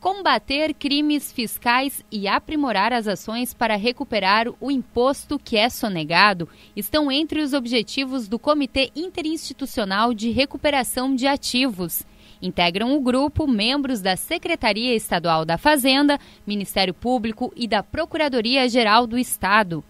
Combater crimes fiscais e aprimorar as ações para recuperar o imposto que é sonegado estão entre os objetivos do Comitê Interinstitucional de Recuperação de Ativos. Integram o grupo membros da Secretaria Estadual da Fazenda, Ministério Público e da Procuradoria-Geral do Estado.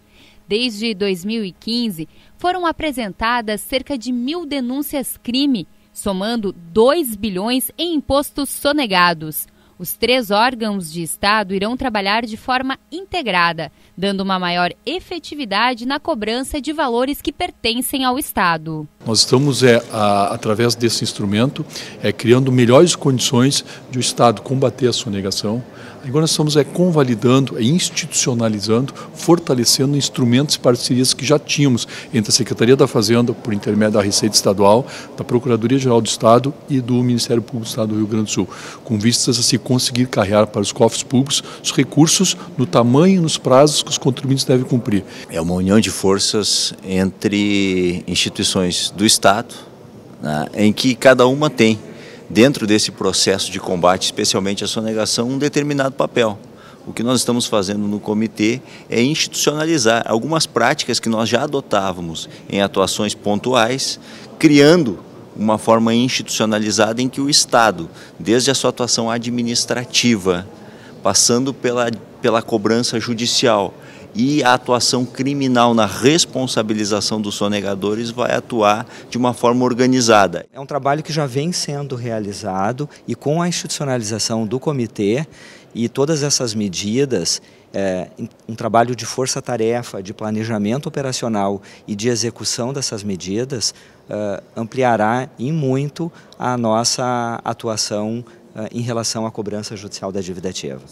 Desde 2015, foram apresentadas cerca de mil denúncias crime somando 2 bilhões em impostos sonegados. Os três órgãos de Estado irão trabalhar de forma integrada, dando uma maior efetividade na cobrança de valores que pertencem ao Estado. Nós estamos, é, a, através desse instrumento, é, criando melhores condições de o Estado combater a sonegação. Agora nós estamos é, convalidando, é, institucionalizando, fortalecendo instrumentos e parcerias que já tínhamos entre a Secretaria da Fazenda, por intermédio da Receita Estadual, da Procuradoria-Geral do Estado e do Ministério Público do Estado do Rio Grande do Sul, com vistas a se conseguir carregar para os cofres públicos os recursos no tamanho e nos prazos que os contribuintes devem cumprir. É uma união de forças entre instituições do Estado, né, em que cada uma tem, dentro desse processo de combate, especialmente à sonegação, um determinado papel. O que nós estamos fazendo no comitê é institucionalizar algumas práticas que nós já adotávamos em atuações pontuais, criando uma forma institucionalizada em que o Estado, desde a sua atuação administrativa, passando pela, pela cobrança judicial e a atuação criminal na responsabilização dos sonegadores vai atuar de uma forma organizada. É um trabalho que já vem sendo realizado e com a institucionalização do comitê e todas essas medidas, é, um trabalho de força-tarefa, de planejamento operacional e de execução dessas medidas, é, ampliará em muito a nossa atuação é, em relação à cobrança judicial da dívida ativa.